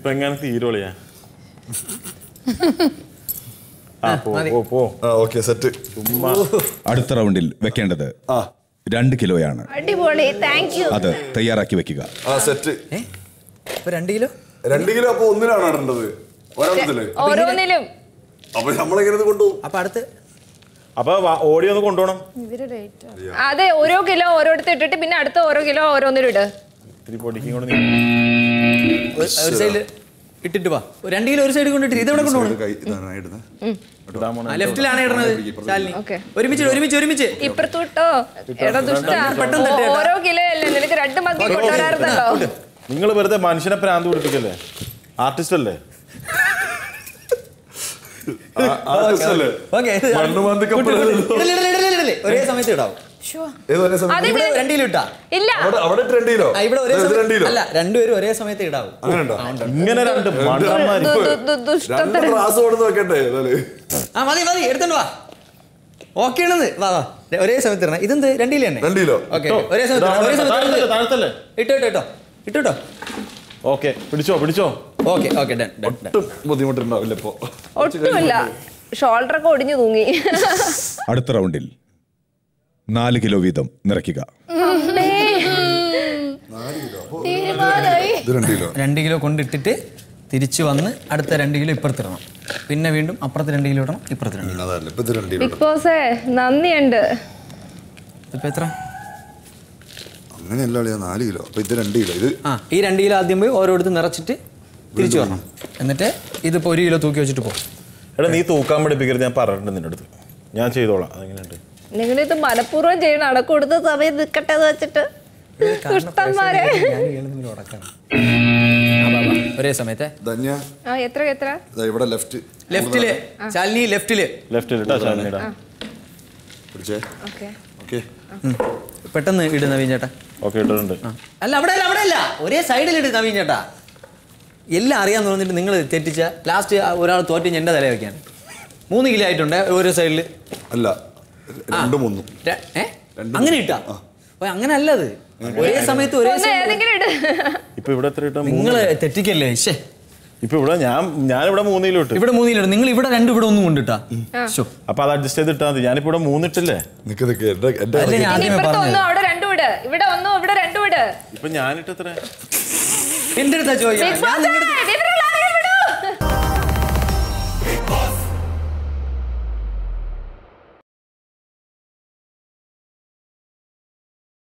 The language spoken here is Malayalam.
ഇപ്പൊ എങ്ങനെ സെറ്റ് അടുത്ത റൗണ്ടിൽ വെക്കേണ്ടത് രണ്ട് കിലോയാണ് അടിപൊളി അത് തയ്യാറാക്കി വെക്കുക ആ സെറ്റ് കിലോ കിലോ കൊണ്ടുപോകും ഓടി ഒന്ന് അതെ ഓരോ കിലോ ഓരോരുത്തർ ഇട്ടിട്ട് പിന്നെ അടുത്ത ഓരോ കിലോ ഓരോന്നിലിട് ഇത്തിരി പൊടിക്കും കൊണ്ട് ഇട്ടിട്ട് വാ രണ്ട് കിലോ ഒരു സൈഡ് കൊണ്ടിട്ട് ഇതെവിടെ കൊണ്ടുപോകണം ലെഫ്റ്റിലാണ് ഇടുന്നത് ശാലിനി ഒരുമിച്ച് ഒരുമിച്ച് ഒരുമിച്ച് ഇപ്പുറത്തോട്ടോ ഓരോ കിലോ അല്ലേ നിനക്ക് രണ്ട് മഗ്ഗി കൊണ്ടുവരാറുണ്ടല്ലോ നിങ്ങൾ വെറുതെ മനുഷ്യനെ പ്രാന്ത് പിടിപ്പിക്കല്ലേ ആർട്ടിസ്റ്റ് അല്ലേ ഒരേ സമയത്ത് ഇടാവും ഒരേ സമയത്ത് ഇടാവും ഇങ്ങനെ രണ്ട് ആ വാ വാ വാ ഒരേ ഇടണം ഇതെന്ത് രണ്ടിലേ തന്നെ രണ്ടിലോ ഓക്കെ ഒരേ സമയത്ത് ഒരേ സമയത്ത് പിടിച്ചോ പിടിച്ചോ ഓക്കെ ഓക്കെ ഡൺ ബുദ്ധിമുട്ടുണ്ടാവില്ല ഇപ്പോ ഒട്ടുമില്ല ഷോൾഡർ ഒക്കെ ഒടിഞ്ഞു തൂങ്ങി അടുത്ത റൗണ്ടിൽ നാല് കിലോ വീതം നിറയ്ക്കുക രണ്ട് കിലോ കൊണ്ടിട്ടിട്ട് തിരിച്ചു വന്ന് അടുത്ത രണ്ട് കിലോ ഇപ്പുറത്തിടണം പിന്നെ വീണ്ടും അപ്പുറത്ത് രണ്ട് കിലോ ഇടണം ഇപ്പുറത്ത് രണ്ട് കിലോ നന്ദിയുണ്ട് ഇപ്പൊ എത്ര കിലോ അപ്പൊ ഇത് കിലോ ഇത് ആ ഈ രണ്ട് കിലോ ആദ്യം പോയി ഓരോടത്ത് നിറച്ചിട്ട് തിരിച്ചു വരണം എന്നിട്ട് ഇതിപ്പോ ഒരു കിലോ തൂക്കി വെച്ചിട്ട് പോകും എടാ നീ തൂക്കാൻ പഠിപ്പിക്കരുത് ഞാൻ പറഞ്ഞിട്ടുണ്ട് നിന്റെ അടുത്ത് ഞാൻ ചെയ്തോളാം അതെങ്ങനെയുണ്ട് നിങ്ങളിത് മനഃപൂർവ്വം ചെയ്യണം കൊടുത്ത സമയം നിൽക്കട്ടെ എന്ന് വെച്ചിട്ട് ദുഷ്ടന്മാരെ ഒരേ സമയത്തെ എത്ര എത്ര ലെഫ്റ്റ് പെട്ടെന്ന് ഇട് നവീൻ ചേട്ടാ അല്ല അവിടെ അല്ല അവിടെ അല്ല ഒരേ സൈഡിൽ ഇട് നവീൻ ചേട്ടാ എല്ലാം അറിയാന്ന് പറഞ്ഞിട്ട് നിങ്ങൾ തെറ്റിച്ച ലാസ്റ്റ് ഒരാൾ തോറ്റിഞ്ഞ് എൻ്റെ തല വയ്ക്കാൻ മൂന്ന് കിലോ ആയിട്ടുണ്ട് ഓരോ സൈഡിൽ അല്ല രണ്ടും ഒന്നും അങ്ങനെ ഇട്ടാ അങ്ങനെ അല്ലത് ഒരേ സമയത്ത് ഒരേ ഇപ്പൊ ഇവിടെ എത്ര നിങ്ങള് തെറ്റിക്കല്ലേ ശേ ഇപ്പൊ ഇവിടെ ഞാൻ ഞാനിവിടെ മൂന്നിലും ഇട്ടു ഇവിടെ മൂന്നിലും നിങ്ങൾ ഇവിടെ രണ്ടും ഇവിടെ ഒന്നും കൊണ്ടിട്ടാ അപ്പൊ അത് അഡ്ജസ്റ്റ് ചെയ്തിട്ടാ മതി ഞാനിപ്പോ ഇവിടെ മൂന്നിട്ടില്ലേ നിക്ക് നിക്ക് അവിടെ രണ്ടും ഇട് ഇവിടെ ഒന്നും ഇവിടെ രണ്ടും ഇട് ഇപ്പൊ ഞാനിട്ട് എത്ര എന്തെടുത്താ ചോദിക്കാം